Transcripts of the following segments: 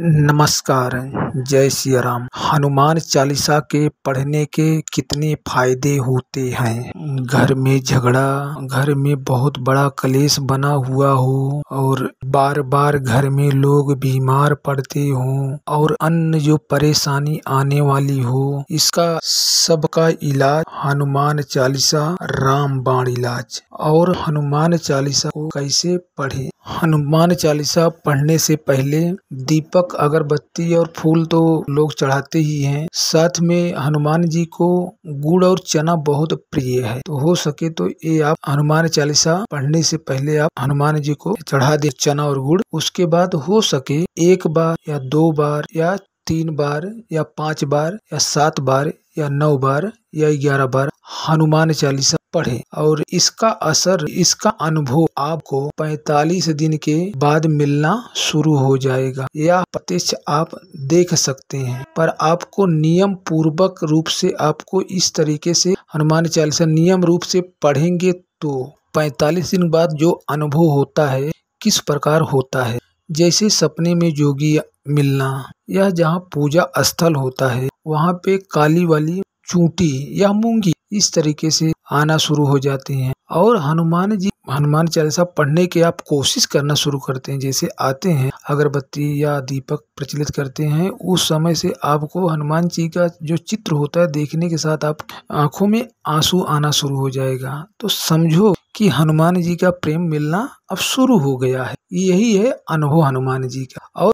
नमस्कार जय सिया राम हनुमान चालीसा के पढ़ने के कितने फायदे होते हैं घर में झगड़ा घर में बहुत बड़ा कलेश बना हुआ हो और बार बार घर में लोग बीमार पड़ते हो और अन्य जो परेशानी आने वाली हो इसका सबका इलाज हनुमान चालीसा राम बाण इलाज और हनुमान चालीसा को कैसे पढ़े हनुमान चालीसा पढ़ने से पहले दीपक अगरबत्ती और फूल तो लोग चढ़ाते ही हैं साथ में हनुमान जी को गुड़ और चना बहुत प्रिय है तो हो सके तो ये आप हनुमान चालीसा पढ़ने से पहले आप हनुमान जी को चढ़ा दे चना और गुड़ उसके बाद हो सके एक बार या दो बार या तीन बार या पांच बार या सात बार या नौ बार या ग्यारह बार हनुमान चालीसा पढ़े और इसका असर इसका अनुभव आपको 45 दिन के बाद मिलना शुरू हो जाएगा यह प्रत्यक्ष आप देख सकते हैं पर आपको नियम पूर्वक रूप से आपको इस तरीके से हनुमान चालीसा नियम रूप से पढ़ेंगे तो 45 दिन बाद जो अनुभव होता है किस प्रकार होता है जैसे सपने में जोगी मिलना यह जहाँ पूजा स्थल होता है वहाँ पे काली वाली चूटी या मूंगी इस तरीके से आना शुरू हो जाती हैं और हनुमान जी हनुमान चालीसा पढ़ने की आप कोशिश करना शुरू करते हैं जैसे आते हैं अगरबत्ती या दीपक प्रचलित करते हैं उस समय से आपको हनुमान जी का जो चित्र होता है देखने के साथ आप आंखों में आंसू आना शुरू हो जाएगा तो समझो कि हनुमान जी का प्रेम मिलना अब शुरू हो गया है यही है अनुभव हनुमान जी का और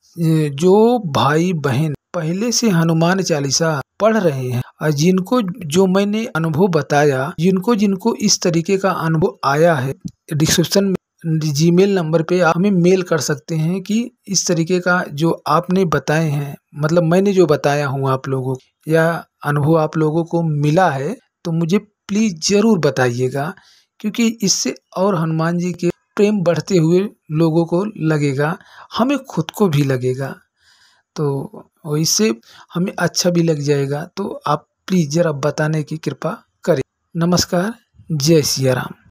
जो भाई बहन पहले से हनुमान चालीसा पढ़ रहे हैं और जिनको जो मैंने अनुभव बताया जिनको जिनको इस तरीके का अनुभव आया है डिस्क्रिप्शन में जीमेल नंबर पे आप हमें मेल कर सकते हैं कि इस तरीके का जो आपने बताए हैं मतलब मैंने जो बताया हूँ आप लोगों को या अनुभव आप लोगों को मिला है तो मुझे प्लीज़ ज़रूर बताइएगा क्योंकि इससे और हनुमान जी के प्रेम बढ़ते हुए लोगों को लगेगा हमें खुद को भी लगेगा तो इससे हमें अच्छा भी लग जाएगा तो आप प्लीज़ ज़रा बताने की कृपा करें नमस्कार जय सिया राम